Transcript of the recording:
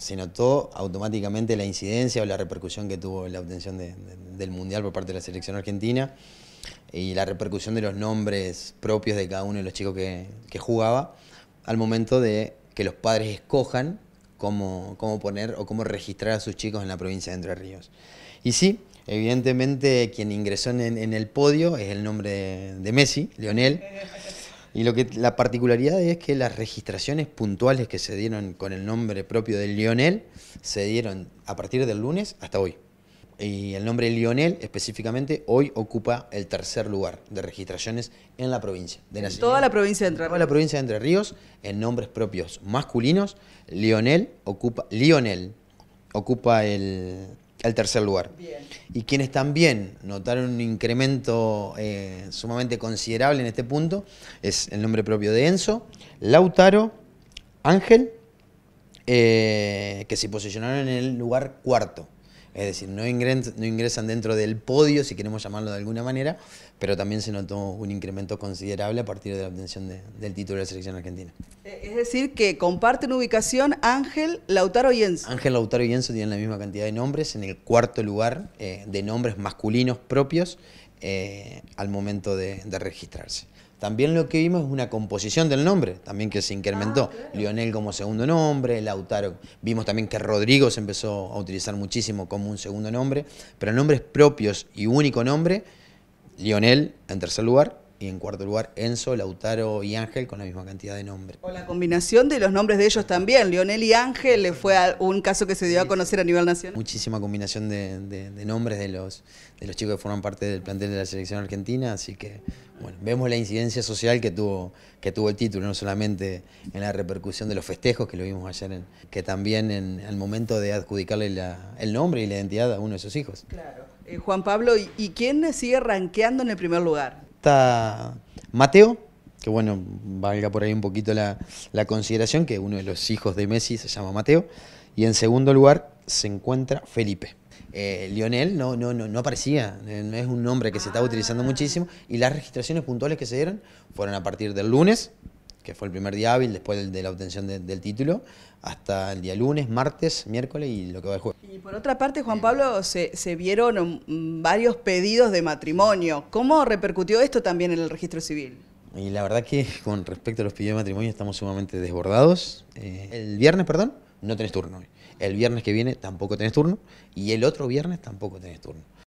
se notó automáticamente la incidencia o la repercusión que tuvo la obtención del Mundial por parte de la selección argentina y la repercusión de los nombres propios de cada uno de los chicos que, jugaba al momento de que los padres escojan cómo, poner o cómo registrar a sus chicos en la provincia de Entre Ríos. Y sí, evidentemente quien ingresó en, el podio es el nombre de, de Messi, Lionel. Y lo que la particularidad es que las registraciones puntuales que se dieron con el nombre propio de Lionel se dieron a partir del lunes hasta hoy. Y el nombre Lionel específicamente hoy ocupa el tercer lugar de registraciones en la provincia. De toda la provincia de Entre Ríos. Toda la provincia de Entre Ríos en nombres propios masculinos. Lionel ocupa, Lionel ocupa el al tercer lugar. Y quienes también notaron un incremento eh, sumamente considerable en este punto es el nombre propio de Enzo, Lautaro, Ángel, eh, que se posicionaron en el lugar cuarto es decir, no, ingresan, no ingresan dentro del podio, si queremos llamarlo de alguna manera, pero también se notó un incremento considerable a partir de la obtención del título de la selección argentina. Eh, es decir, que comparten ubicación Ángel Lautaro y Enzo. Ángel Lautaro y Enzo tienen la misma cantidad de nombres, en el cuarto lugar eh, de nombres masculinos propios, eh, al momento de, registrarse. También lo que vimos es una composición del nombre, también que se incrementó. Ah, Lionel como segundo nombre, Lautaro. Vimos también que Rodrigo se empezó a utilizar muchísimo como un segundo nombre, pero nombres propios y único nombre, Lionel en tercer lugar, y en cuarto lugar Enzo, Lautaro y Ángel con la misma cantidad de nombres. O la combinación de los nombres de ellos también. Lionel y Ángel fue un caso que se dio a conocer a nivel nacional. Muchísima combinación de, nombres de los, de los chicos que forman parte del plantel de la selección argentina, así que bueno, vemos la incidencia social que tuvo, que tuvo el título, no solamente en la repercusión de los festejos que lo vimos ayer, en, que también en el momento de adjudicarle el nombre y la identidad a uno de sus hijos. Claro. Eh, Juan Pablo, ¿y, ¿y quién sigue rankeando en el primer lugar? está Mateo, que bueno, valga por ahí un poquito la, consideración, que uno de los hijos de Messi se llama Mateo. Y en segundo lugar se encuentra Felipe. Eh, Lionel no, no, no, no aparecía, eh, no es un nombre que se estaba utilizando muchísimo y las registraciones puntuales que se dieron fueron a partir del lunes que fue el primer día hábil después de la obtención del título, hasta el día lunes, martes, miércoles y lo que va el jueves. Y por otra parte, Juan Pablo, se, vieron um, varios pedidos de matrimonio. ¿Cómo repercutió esto también en el registro civil? Y la verdad que con respecto a los pedidos de matrimonio estamos sumamente desbordados. Eh, el viernes, perdón, no tenés turno. El viernes que viene tampoco tenés turno y el otro viernes tampoco tenés turno.